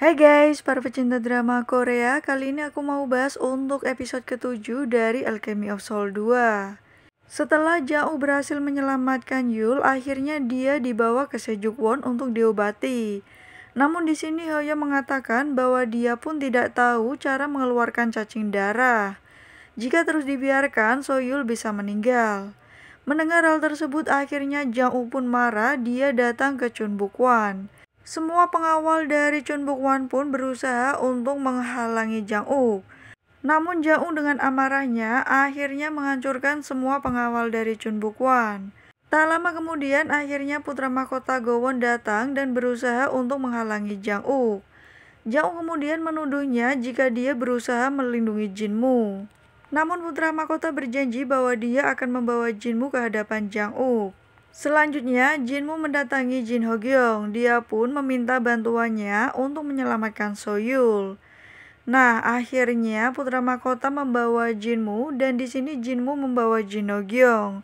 Hai guys, para pecinta drama Korea, kali ini aku mau bahas untuk episode ke-7 dari Alchemy of Soul 2. Setelah Jauh berhasil menyelamatkan Yul, akhirnya dia dibawa ke Sejuk Won untuk diobati. Namun di sini Hoya mengatakan bahwa dia pun tidak tahu cara mengeluarkan cacing darah. Jika terus dibiarkan, So-yul bisa meninggal. Mendengar hal tersebut, akhirnya Jauh pun marah, dia datang ke Chun Bukwan. Semua pengawal dari Chun Buk Wan pun berusaha untuk menghalangi Jang Uk. Namun Jang Uk dengan amarahnya akhirnya menghancurkan semua pengawal dari Chun Buk Wan. Tak lama kemudian akhirnya putra mahkota Gowon datang dan berusaha untuk menghalangi Jang Uk. Jang Uk kemudian menuduhnya jika dia berusaha melindungi Jin Mu. Namun putra mahkota berjanji bahwa dia akan membawa Jin Mu ke hadapan Jang Uk. Selanjutnya, Jinmu mendatangi Jin Hogyong. Dia pun meminta bantuannya untuk menyelamatkan Soyul. Nah, akhirnya Putra Mahkota membawa Jinmu dan di sini Jinmu membawa Jin Hogyong.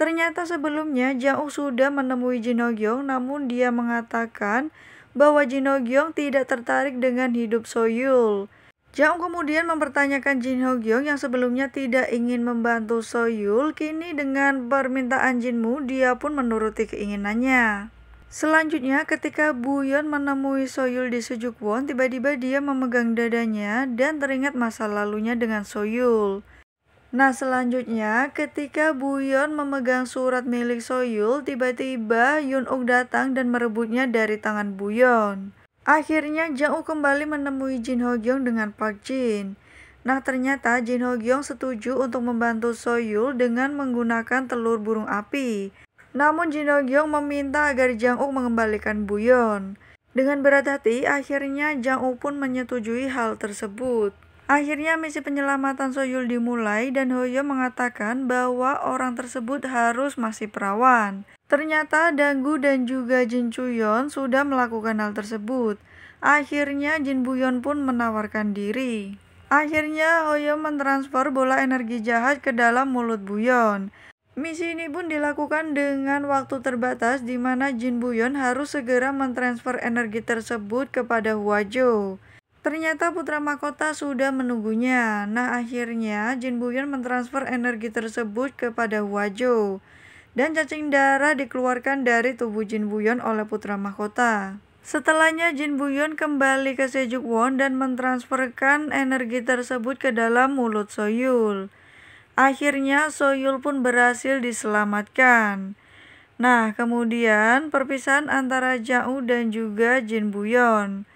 Ternyata sebelumnya Jauh sudah menemui Jin Hogyong namun dia mengatakan bahwa Jin Hogyong tidak tertarik dengan hidup Soyul. Jang kemudian mempertanyakan Jin Ho Gyeong yang sebelumnya tidak ingin membantu So Yul kini dengan permintaan Jin Mu, dia pun menuruti keinginannya. Selanjutnya ketika Bu Yeon menemui So Yul di Sejuk Won tiba-tiba dia memegang dadanya dan teringat masa lalunya dengan So Yul. Nah selanjutnya ketika Bu Yeon memegang surat milik So Yul tiba-tiba Yun Uk datang dan merebutnya dari tangan Bu Yeon. Akhirnya Jang Uk kembali menemui Jin Ho Gyeong dengan Park Jin. Nah ternyata Jin Ho Gyeong setuju untuk membantu So Yul dengan menggunakan telur burung api. Namun Jin Ho Gyeong meminta agar Jang Uk mengembalikan Buyon. Dengan berat hati, akhirnya Jang Uk pun menyetujui hal tersebut. Akhirnya misi penyelamatan So Yul dimulai dan Ho Hoyo mengatakan bahwa orang tersebut harus masih perawan. Ternyata Danggu dan juga Jin Chuyon sudah melakukan hal tersebut. Akhirnya Jin Buyon pun menawarkan diri. Akhirnya Hoyo mentransfer bola energi jahat ke dalam mulut Buyon. Misi ini pun dilakukan dengan waktu terbatas di mana Jin Buyon harus segera mentransfer energi tersebut kepada Hua Jo. Ternyata Putra Mahkota sudah menunggunya. Nah akhirnya Jin Buyon mentransfer energi tersebut kepada Hua Jo dan cacing darah dikeluarkan dari tubuh Jin Buyon oleh putra mahkota. Setelahnya Jin Buyon kembali ke Sejuk Won dan mentransferkan energi tersebut ke dalam mulut Soyul. Akhirnya Soyul pun berhasil diselamatkan. Nah, kemudian perpisahan antara Jauh dan juga Jin Buyon.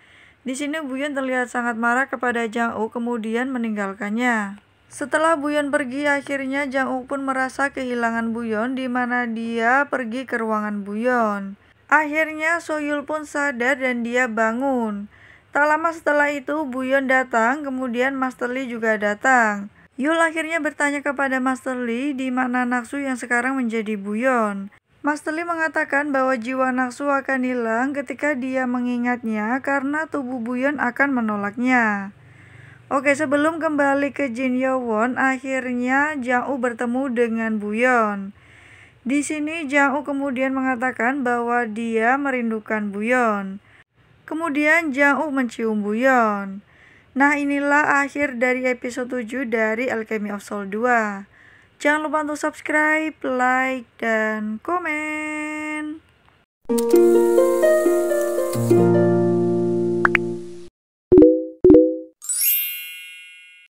Di sini Buyon terlihat sangat marah kepada Jauh kemudian meninggalkannya. Setelah Buyon pergi, akhirnya Jang Uk pun merasa kehilangan Buyon di mana dia pergi ke ruangan Buyon. Akhirnya Soyul pun sadar dan dia bangun. Tak lama setelah itu Buyon datang, kemudian Master Lee juga datang. Yul akhirnya bertanya kepada Master Lee di mana Naksu yang sekarang menjadi Buyon. Master Lee mengatakan bahwa jiwa Naksu akan hilang ketika dia mengingatnya karena tubuh Buyon akan menolaknya. Oke, sebelum kembali ke Jin Yowon, akhirnya Jang U bertemu dengan Buyon. Di sini Jang U kemudian mengatakan bahwa dia merindukan Buyon. Kemudian Jang U mencium Buyon. Nah, inilah akhir dari episode 7 dari Alchemy of Soul 2. Jangan lupa untuk subscribe, like, dan komen.